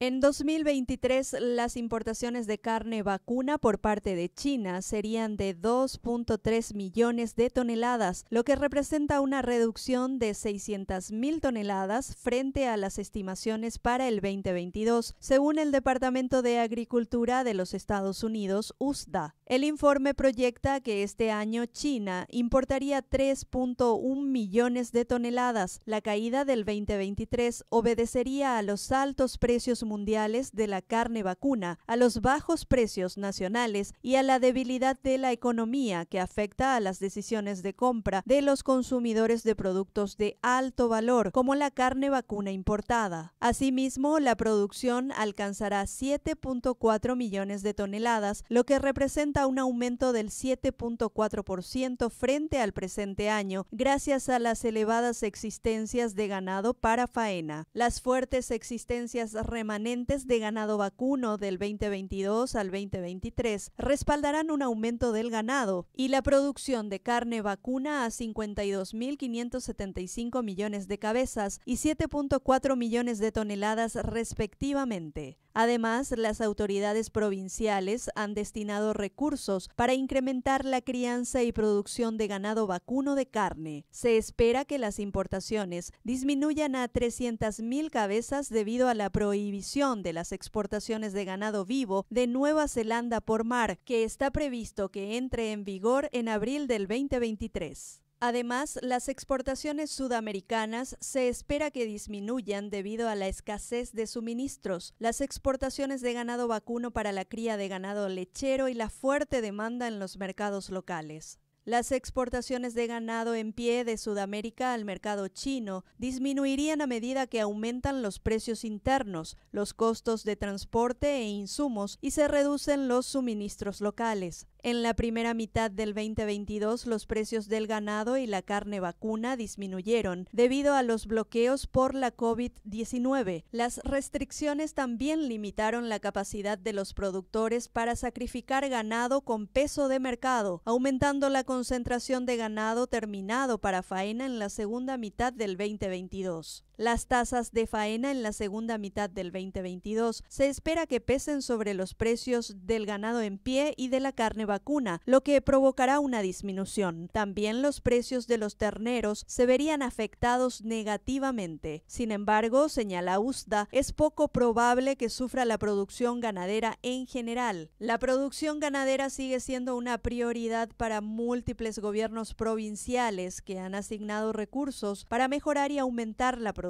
En 2023, las importaciones de carne vacuna por parte de China serían de 2.3 millones de toneladas, lo que representa una reducción de 600.000 toneladas frente a las estimaciones para el 2022, según el Departamento de Agricultura de los Estados Unidos, USDA. El informe proyecta que este año China importaría 3.1 millones de toneladas. La caída del 2023 obedecería a los altos precios mundiales de la carne vacuna, a los bajos precios nacionales y a la debilidad de la economía que afecta a las decisiones de compra de los consumidores de productos de alto valor, como la carne vacuna importada. Asimismo, la producción alcanzará 7.4 millones de toneladas, lo que representa un aumento del 7.4% frente al presente año, gracias a las elevadas existencias de ganado para faena. Las fuertes existencias remanentes de ganado vacuno del 2022 al 2023 respaldarán un aumento del ganado y la producción de carne vacuna a 52.575 millones de cabezas y 7.4 millones de toneladas respectivamente. Además, las autoridades provinciales han destinado recursos para incrementar la crianza y producción de ganado vacuno de carne. Se espera que las importaciones disminuyan a 300.000 cabezas debido a la prohibición de las exportaciones de ganado vivo de Nueva Zelanda por mar, que está previsto que entre en vigor en abril del 2023. Además, las exportaciones sudamericanas se espera que disminuyan debido a la escasez de suministros, las exportaciones de ganado vacuno para la cría de ganado lechero y la fuerte demanda en los mercados locales. Las exportaciones de ganado en pie de Sudamérica al mercado chino disminuirían a medida que aumentan los precios internos, los costos de transporte e insumos y se reducen los suministros locales. En la primera mitad del 2022 los precios del ganado y la carne vacuna disminuyeron debido a los bloqueos por la COVID-19. Las restricciones también limitaron la capacidad de los productores para sacrificar ganado con peso de mercado, aumentando la concentración de ganado terminado para faena en la segunda mitad del 2022. Las tasas de faena en la segunda mitad del 2022 se espera que pesen sobre los precios del ganado en pie y de la carne vacuna, lo que provocará una disminución. También los precios de los terneros se verían afectados negativamente. Sin embargo, señala USDA, es poco probable que sufra la producción ganadera en general. La producción ganadera sigue siendo una prioridad para múltiples gobiernos provinciales que han asignado recursos para mejorar y aumentar la producción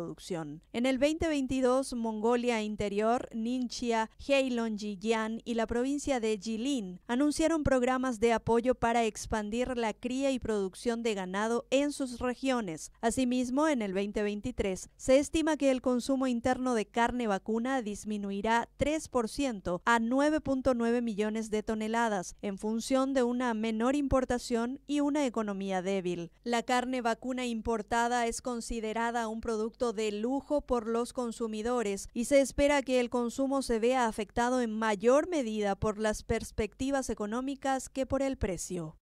en el 2022, Mongolia Interior, Ningxia, Heilongjiang y la provincia de Jilin anunciaron programas de apoyo para expandir la cría y producción de ganado en sus regiones. Asimismo, en el 2023, se estima que el consumo interno de carne vacuna disminuirá 3% a 9.9 millones de toneladas en función de una menor importación y una economía débil. La carne vacuna importada es considerada un producto de lujo por los consumidores y se espera que el consumo se vea afectado en mayor medida por las perspectivas económicas que por el precio.